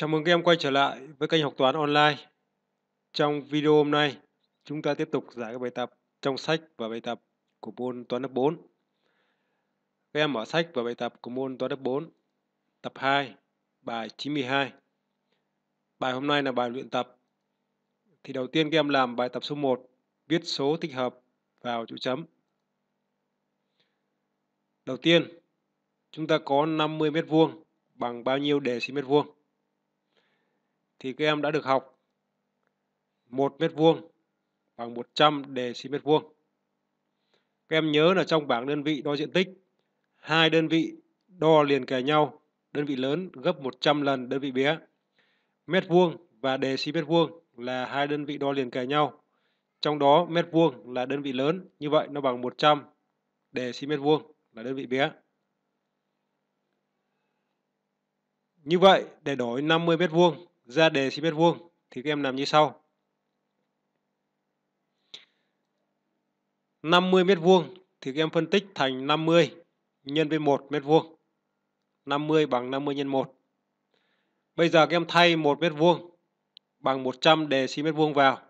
Chào mừng các em quay trở lại với kênh học toán online. Trong video hôm nay, chúng ta tiếp tục giải các bài tập trong sách và bài tập của môn toán lớp 4. Các em mở sách và bài tập của môn toán lớp 4, tập 2, bài 92. Bài hôm nay là bài luyện tập. Thì đầu tiên các em làm bài tập số 1, viết số thích hợp vào chỗ chấm. Đầu tiên, chúng ta có 50 mét vuông bằng bao nhiêu đề xi mét vuông? thì các em đã được học 1 mét vuông bằng 100 dm mét vuông. Các em nhớ là trong bảng đơn vị đo diện tích, hai đơn vị đo liền kề nhau, đơn vị lớn gấp 100 lần đơn vị bé. Mét vuông và dm mét vuông là hai đơn vị đo liền kề nhau. Trong đó mét vuông là đơn vị lớn, như vậy nó bằng 100 dm mét vuông là đơn vị bé. Như vậy, để đổi 50 mét vuông ra đề xí mét vuông thì các em làm như sau 50 mét vuông thì các em phân tích thành 50 nhân với 1 mét vuông 50 bằng 50 nhân 1 bây giờ các em thay 1 mét vuông bằng 100 đề xí mét vuông vào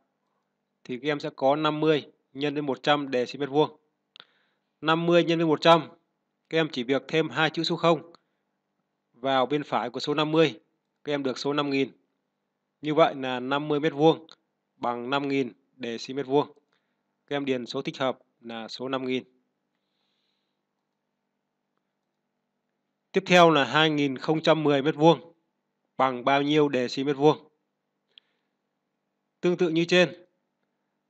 thì các em sẽ có 50 nhân với 100 đề xí mét vuông 50 nhân với 100 các em chỉ việc thêm hai chữ số 0 vào bên phải của số 50 các em được số 5000 như vậy là 50 mét vuông bằng 5.000 đề xi mét vuông. Các em điền số thích hợp là số 5.000. Tiếp theo là 2010 mét vuông bằng bao nhiêu đề xi mét vuông? Tương tự như trên,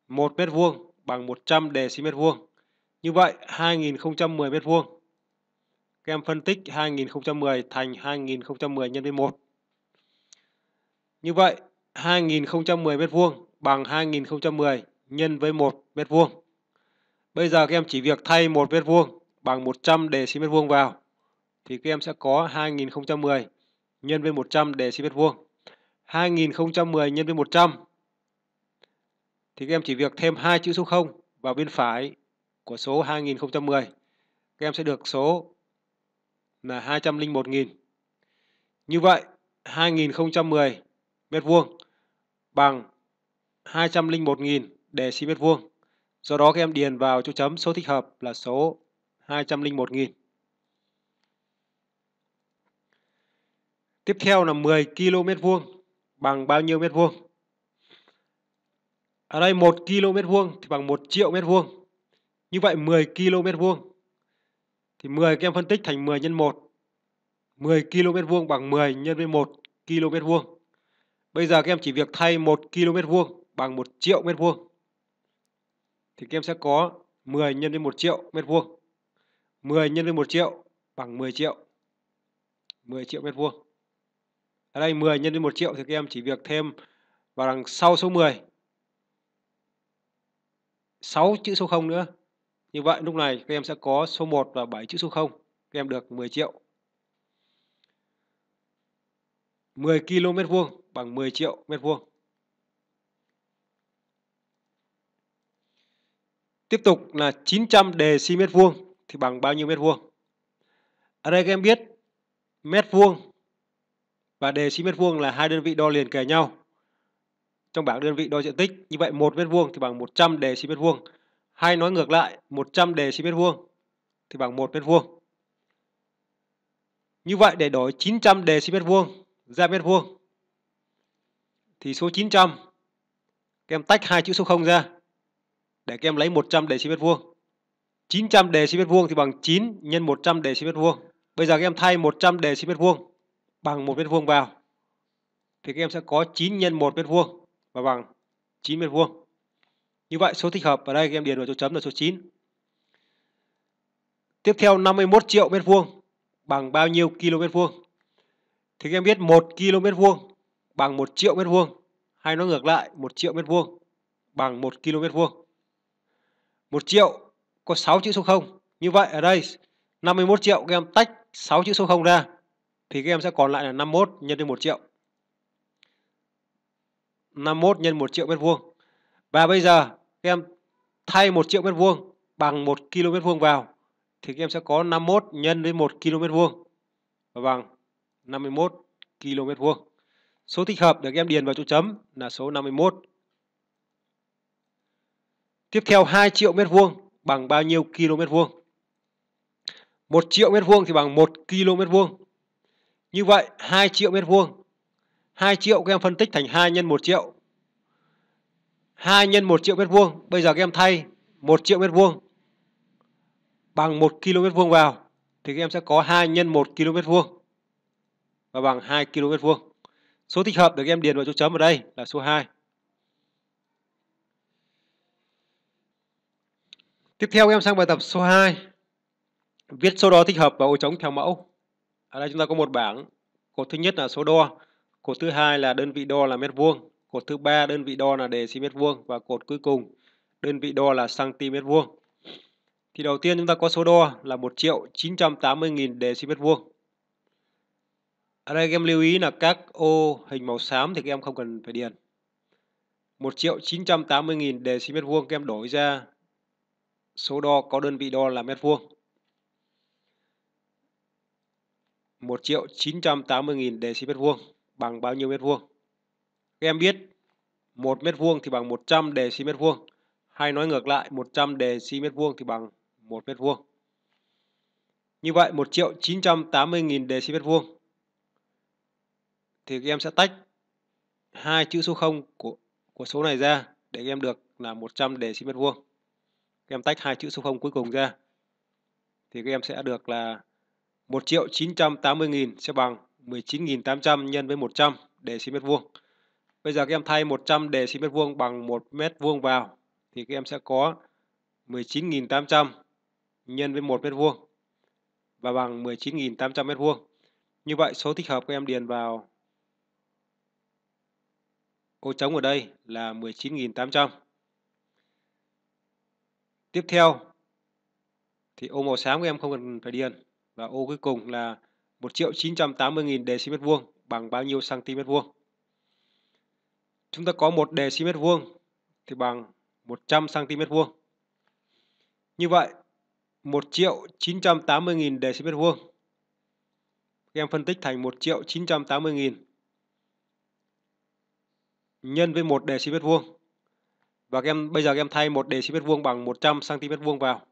1 mét vuông bằng 100 đề xi mét vuông. Như vậy 2010 mét vuông. Các em phân tích 2010 thành 2010 nhân với 1 như vậy 2010 m2 bằng 2010 nhân với 1 m2. Bây giờ các em chỉ việc thay 1 m2 bằng 100 đề xí m2 vào thì các em sẽ có 2010 nhân với 100 đề xí m2. 2010 nhân với 100 thì các em chỉ việc thêm hai chữ số 0 vào bên phải của số 2010. Các em sẽ được số là 201.000. Như vậy, 2010 mét vuông bằng 201.000 xi mét vuông. Do đó các em điền vào chỗ chấm số thích hợp là số 201.000. Tiếp theo là 10 km vuông bằng bao nhiêu mét vuông? Ở đây 1 km vuông thì bằng 1 triệu mét vuông. Như vậy 10 km vuông thì 10 các em phân tích thành 10 nhân 1. 10 km vuông bằng 10 nhân với 1 km vuông. Bây giờ các em chỉ việc thay 1 km vuông bằng 1 triệu mét vuông. Thì các em sẽ có 10 nhân với 1 triệu mét vuông. 10 nhân với 1 triệu bằng 10 triệu. 10 triệu mét vuông. Ở đây 10 nhân với 1 triệu thì các em chỉ việc thêm vào đằng sau số 10 6 chữ số 0 nữa. Như vậy lúc này các em sẽ có số 1 và 7 chữ số 0. Các em được 10 triệu. 10 km vuông bằng 10 triệu mét vuông. Tiếp tục là 900 đề si mét vuông thì bằng bao nhiêu mét vuông? Ở đây các em biết mét vuông và đề si mét vuông là hai đơn vị đo liền kề nhau. Trong bảng đơn vị đo diện tích, như vậy 1 mét vuông thì bằng 100 đề si mét vuông. Hay nói ngược lại, 100 đề si mét vuông thì bằng 1 mét vuông. Như vậy để đổi 900 đề si mét vuông ra mét vuông thì số 900 các em tách hai chữ số 0 ra để các em lấy 100 đề trên mét vuông. 900 đề trên mét vuông thì bằng 9 nhân 100 đề trên mét vuông. Bây giờ các em thay 100 đề trên mét vuông bằng 1 mét vuông vào thì các em sẽ có 9 nhân 1 mét vuông và bằng 9 mét vuông. Như vậy số thích hợp ở đây các em điền vào chỗ chấm là số 9. Tiếp theo 51 triệu mét vuông bằng bao nhiêu km vuông? Thì các em biết 1 km vuông bằng 1 triệu mét vuông hay nó ngược lại 1 triệu mét vuông bằng 1 km vuông. 1 triệu có 6 chữ số 0. Như vậy ở đây 51 triệu các em tách 6 chữ số 0 ra thì các em sẽ còn lại là 51 nhân với 1 triệu. 51 nhân 1 triệu mét vuông. Và bây giờ các em thay 1 triệu mét vuông bằng 1 km vuông vào thì các em sẽ có 51 nhân với 1 km vuông và bằng 51 km vuông. Số thích hợp được em điền vào chỗ chấm là số 51. Tiếp theo 2 triệu mét vuông bằng bao nhiêu km vuông? 1 triệu mét vuông thì bằng 1 km vuông. Như vậy 2 triệu mét vuông. 2 triệu các em phân tích thành 2 nhân 1 triệu. 2 nhân 1 triệu mét vuông. Bây giờ các em thay 1 triệu mét vuông bằng 1 km vuông vào thì các em sẽ có 2 nhân 1 km vuông và bằng 2 km vuông. Số thích hợp được em điền vào chỗ chấm ở đây là số 2. Tiếp theo em sang bài tập số 2. Viết số đo thích hợp vào ô trống theo mẫu. Ở đây chúng ta có một bảng. Cột thứ nhất là số đo. Cột thứ hai là đơn vị đo là mét vuông. Cột thứ ba đơn vị đo là đề xi mét vuông. Và cột cuối cùng đơn vị đo là cm vuông. Thì đầu tiên chúng ta có số đo là 1 triệu 980 nghìn xi mét vuông. Ở đây em lưu ý là các ô hình màu xám thì các em không cần phải điền. 1 triệu 980 nghìn dm mét vuông các em đổi ra số đo có đơn vị đo là mét vuông. 1 triệu 980 nghìn dm mét vuông bằng bao nhiêu mét vuông? Các em biết 1 mét vuông thì bằng 100 dm mét vuông. Hay nói ngược lại 100 dm mét vuông thì bằng 1 mét vuông. Như vậy 1 triệu 980 nghìn dm mét vuông thì các em sẽ tách hai chữ số 0 của của số này ra để các em được là 100 dm vuông. Các em tách hai chữ số 0 cuối cùng ra thì các em sẽ được là 1 triệu 980 nghìn sẽ bằng 19.800 nhân với 100 dm vuông. Bây giờ các em thay 100 dm vuông bằng 1 mét vuông vào thì các em sẽ có 19.800 nhân với 1 mét vuông và bằng 19.800 mét vuông. Như vậy số thích hợp các em điền vào Ô trống ở đây là 19.800. Tiếp theo thì ô màu xám của em không cần phải điền và ô cuối cùng là 1 triệu 980 nghìn dm vuông bằng bao nhiêu cm vuông. Chúng ta có một dm vuông thì bằng 100 cm vuông. Như vậy 1 triệu 980 nghìn dm vuông. Em phân tích thành 1 triệu 980 nghìn nhân với 1 deci mét vuông. Và các em bây giờ các em thay 1 deci mét vuông bằng 100 cm vuông vào.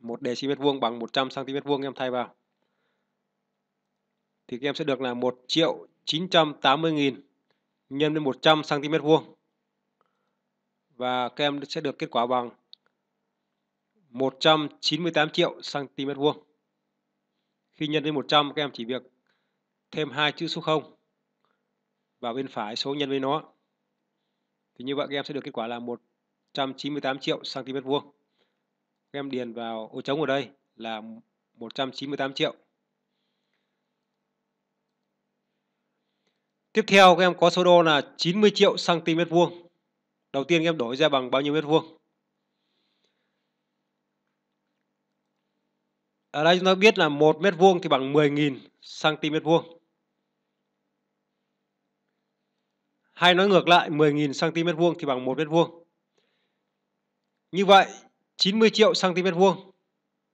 1 deci mét vuông bằng 100 cm vuông em thay vào. Thì các em sẽ được là 1 triệu 980 nghìn nhân với 100 cm vuông. Và các em sẽ được kết quả bằng 198 triệu cm vuông. Khi nhân với 100 các em chỉ việc thêm hai chữ số 0 vào bên phải số nhân với nó. Thì như vậy các em sẽ được kết quả là 198 triệu cm vuông. Các em điền vào ô trống ở đây là 198 triệu. Tiếp theo các em có số đo là 90 triệu cm vuông. Đầu tiên các em đổi ra bằng bao nhiêu mét vuông? Ở đây chúng ta biết là một mét vuông thì bằng 10.000 cm vuông. hay nói ngược lại 10.000 cm vuông thì bằng 1 mét vuông. Như vậy 90 triệu cm vuông.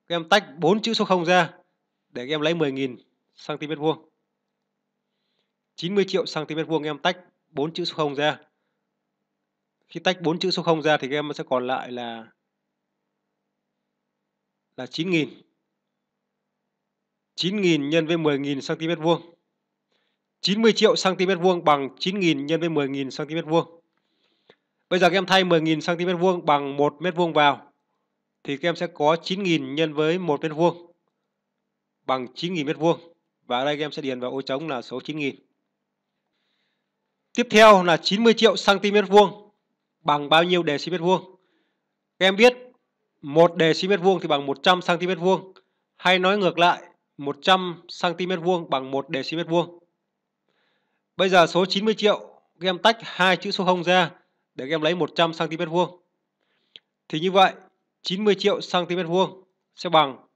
Các em tách 4 chữ số 0 ra để các em lấy 10.000 cm vuông. 90 triệu cm vuông em tách 4 chữ số 0 ra. Khi tách 4 chữ số 0 ra thì các em sẽ còn lại là là 9.000. 9.000 nhân với 10.000 cm vuông 90 triệu cm vuông bằng 9.000 nhân với 10.000 cm vuông. Bây giờ các em thay 10.000 cm vuông bằng 1 mét vuông vào thì các em sẽ có 9.000 nhân với 1 mét vuông bằng 9.000 mét vuông. Và ở đây các em sẽ điền vào ô trống là số 9.000. Tiếp theo là 90 triệu cm vuông bằng bao nhiêu đề cm vuông? Các em biết 1 đề cm vuông thì bằng 100 cm vuông hay nói ngược lại 100 cm vuông bằng 1 đề cm vuông. Bây giờ số 90 triệu, các em tách hai chữ số 0 ra để các em lấy 100 cm vuông. Thì như vậy, 90 triệu cm vuông sẽ bằng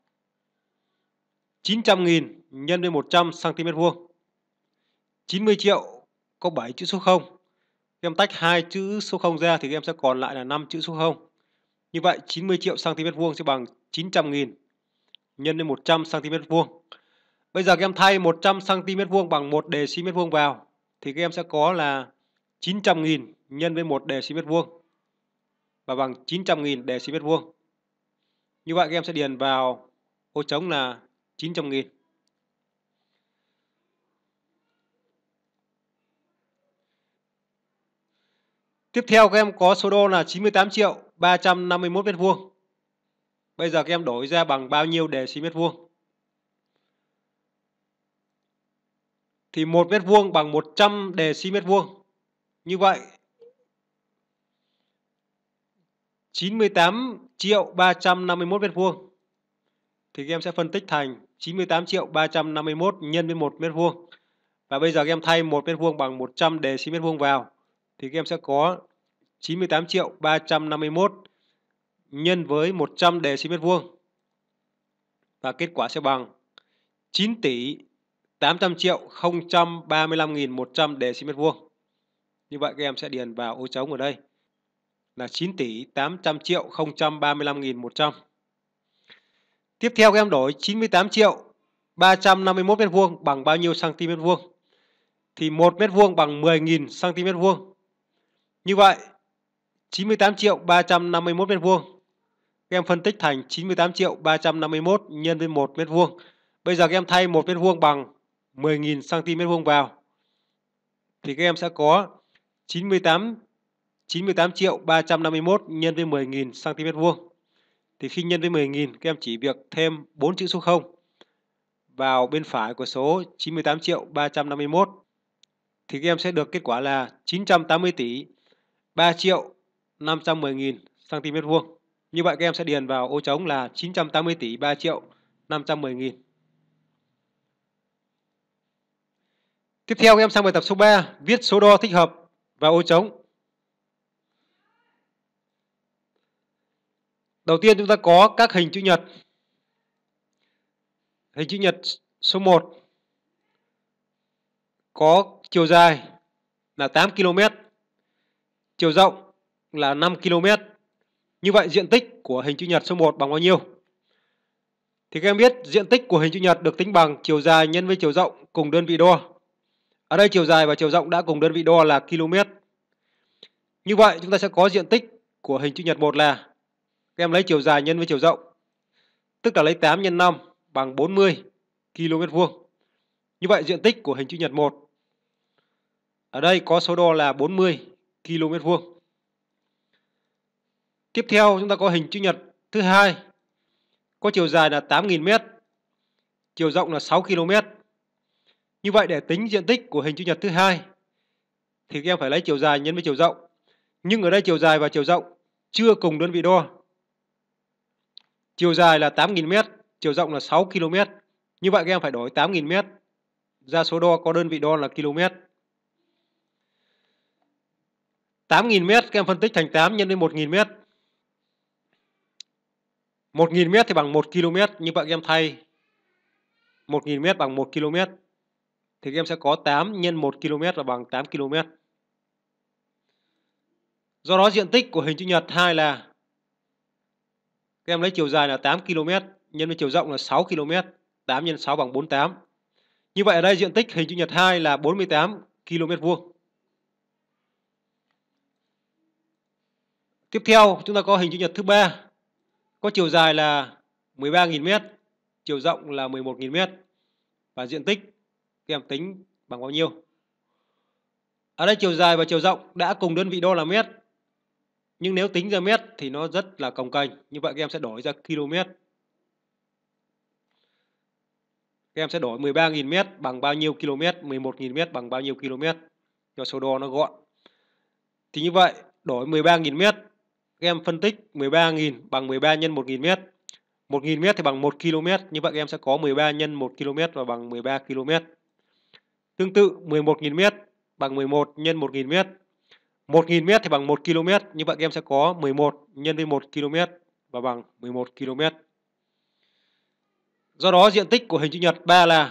900.000 nhân với 100 cm vuông. 90 triệu có 7 chữ số 0. Các em tách hai chữ số 0 ra thì các em sẽ còn lại là 5 chữ số 0. Như vậy 90 triệu cm vuông sẽ bằng 900.000 nhân với 100 cm vuông. Bây giờ các em thay 100 cm vuông bằng 1 dm vuông vào thì các em sẽ có là 900.000 nhân với 1 đề xi mét vuông và bằng 900.000 đề xi mét vuông. Như vậy các em sẽ điền vào ô trống là 900.000. Tiếp theo các em có số đô là 98 triệu 351 mét vuông. Bây giờ các em đổi ra bằng bao nhiêu đề xi mét vuông? thì 1 mét vuông bằng 100 xi mét vuông. Như vậy 98 triệu 351 mét vuông thì các em sẽ phân tích thành 98 triệu 351 nhân với 1 mét vuông. Và bây giờ các em thay 1 mét vuông bằng 100 xi mét vuông vào thì các em sẽ có 98 triệu 351 nhân với 100 xi mét vuông. Và kết quả sẽ bằng 9 tỷ 800 triệu 035.100 đề sinh mét vuông. Như vậy các em sẽ điền vào ô trống ở đây là 9 tỷ 800 triệu 035.100. Tiếp theo các em đổi 98 triệu 351 mét vuông bằng bao nhiêu cm vuông? Thì 1 mét vuông bằng 10.000 cm vuông. Như vậy 98 triệu 351 mét vuông. Các em phân tích thành 98 triệu 351 nhân với 1 mét vuông. Bây giờ các em thay 1 mét vuông bằng 10.000 cm vuông vào thì các em sẽ có 98 98 triệu 351 nhân với 10.000 cm vuông. Thì khi nhân với 10.000 các em chỉ việc thêm 4 chữ số 0 vào bên phải của số 98 triệu 351 thì các em sẽ được kết quả là 980 tỷ 3 triệu 510.000 cm vuông. Như vậy các em sẽ điền vào ô trống là 980 tỷ 3 triệu 510.000 Tiếp theo em sang bài tập số 3, viết số đo thích hợp và ô trống. Đầu tiên chúng ta có các hình chữ nhật. Hình chữ nhật số 1 có chiều dài là 8 km, chiều rộng là 5 km. Như vậy diện tích của hình chữ nhật số 1 bằng bao nhiêu? Thì các em biết diện tích của hình chữ nhật được tính bằng chiều dài nhân với chiều rộng cùng đơn vị đo. Ở đây chiều dài và chiều rộng đã cùng đơn vị đo là km. Như vậy chúng ta sẽ có diện tích của hình chữ nhật 1 là các em lấy chiều dài nhân với chiều rộng. Tức là lấy 8 x 5 bằng 40 km vuông. Như vậy diện tích của hình chữ nhật 1 ở đây có số đo là 40 km vuông. Tiếp theo chúng ta có hình chữ nhật thứ hai có chiều dài là 8.000 m, chiều rộng là 6 km. Như vậy để tính diện tích của hình chữ nhật thứ hai thì các em phải lấy chiều dài nhân với chiều rộng. Nhưng ở đây chiều dài và chiều rộng chưa cùng đơn vị đo. Chiều dài là 8.000m, chiều rộng là 6 km. Như vậy các em phải đổi 8.000m ra số đo có đơn vị đo là km. 8.000m các em phân tích thành 8 nhân với 1.000m. 1.000m thì bằng 1 km, như vậy các em thay 1.000m bằng 1 km thì các em sẽ có 8 nhân 1 km là bằng 8 km. Do đó diện tích của hình chữ nhật 2 là các em lấy chiều dài là 8 km nhân với chiều rộng là 6 km, 8 x 6 bằng 48. Như vậy ở đây diện tích hình chữ nhật 2 là 48 km vuông. Tiếp theo chúng ta có hình chữ nhật thứ ba có chiều dài là 13.000 m, chiều rộng là 11.000 m và diện tích các tính bằng bao nhiêu. Ở đây chiều dài và chiều rộng đã cùng đơn vị đo là mét. Nhưng nếu tính ra mét thì nó rất là cồng kềnh, như vậy các em sẽ đổi ra km. Các em sẽ đổi 13.000 mét bằng bao nhiêu km, 11.000 mét bằng bao nhiêu km cho số đo nó gọn. Thì như vậy, đổi 13.000 mét, các em phân tích 13.000 bằng 13 nhân 1.000 mét. 1.000 mét thì bằng 1 km, như vậy các em sẽ có 13 nhân 1 km và bằng 13 km. Tương tự 11.000 m bằng 11 nhân 1.000 m. 1.000 m thì bằng 1 km, như vậy các em sẽ có 11 nhân với 1 km và bằng 11 km. Do đó diện tích của hình chữ nhật 3 là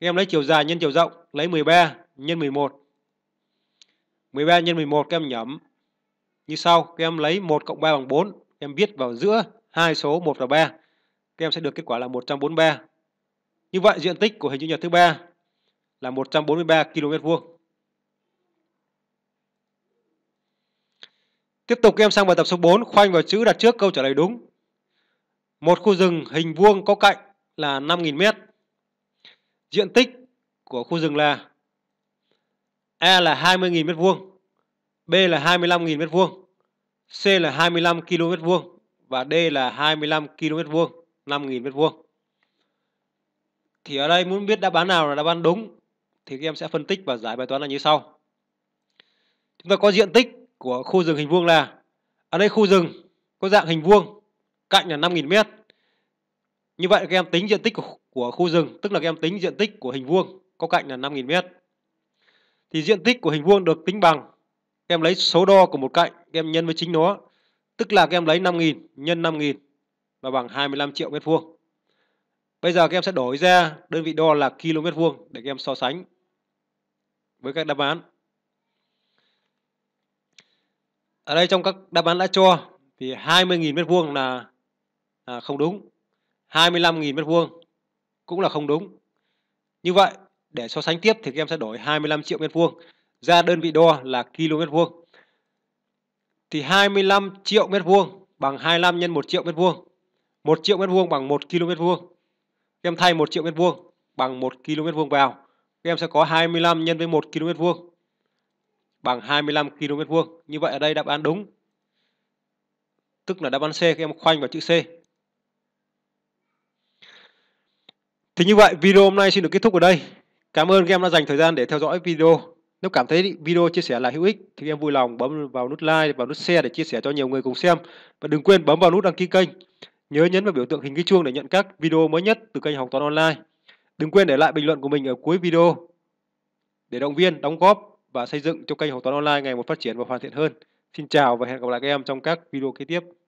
các em lấy chiều dài nhân chiều rộng, lấy 13 nhân 11. 13 nhân 11 các em nhẩm như sau, các em lấy 1 cộng 3 bằng 4, các em viết vào giữa hai số 1 và 3. Các em sẽ được kết quả là 143. Như vậy diện tích của hình chữ nhật thứ ba là 143 km vuông. Tiếp tục em sang bài tập số 4, khoanh vào chữ đặt trước câu trả lời đúng. Một khu rừng hình vuông có cạnh là 5.000 m. Diện tích của khu rừng là A là 20.000 m vuông, B là 25.000 m vuông, C là 25 km vuông và D là 25 km vuông, 5.000 m vuông. Thì ở đây muốn biết đáp án nào là đáp án đúng thì các em sẽ phân tích và giải bài toán là như sau. Chúng ta có diện tích của khu rừng hình vuông là ở đây khu rừng có dạng hình vuông, cạnh là 5.000 m. Như vậy các em tính diện tích của, khu rừng, tức là các em tính diện tích của hình vuông có cạnh là 5.000 m. Thì diện tích của hình vuông được tính bằng các em lấy số đo của một cạnh, các em nhân với chính nó, tức là các em lấy 5.000 nhân 5.000 và bằng 25 triệu mét vuông. Bây giờ các em sẽ đổi ra đơn vị đo là km vuông để các em so sánh với các đáp án. Ở đây trong các đáp án đã cho thì 20.000 mét vuông là à, không đúng. 25.000 mét vuông cũng là không đúng. Như vậy để so sánh tiếp thì các em sẽ đổi 25 triệu mét vuông ra đơn vị đo là km vuông. Thì 25 triệu mét vuông bằng 25 nhân 1 triệu mét vuông. 1 triệu mét vuông bằng 1 km vuông em thay 1 triệu mét vuông bằng 1 km vuông vào em sẽ có 25 nhân với 1 km vuông bằng 25 km vuông như vậy ở đây đáp án đúng tức là đáp án C các em khoanh vào chữ C thì như vậy video hôm nay xin được kết thúc ở đây cảm ơn các em đã dành thời gian để theo dõi video nếu cảm thấy video chia sẻ là hữu ích thì em vui lòng bấm vào nút like và nút share để chia sẻ cho nhiều người cùng xem và đừng quên bấm vào nút đăng ký kênh Nhớ nhấn vào biểu tượng hình cái chuông để nhận các video mới nhất từ kênh Học Toán Online. Đừng quên để lại bình luận của mình ở cuối video để động viên, đóng góp và xây dựng cho kênh Học Toán Online ngày một phát triển và hoàn thiện hơn. Xin chào và hẹn gặp lại các em trong các video kế tiếp.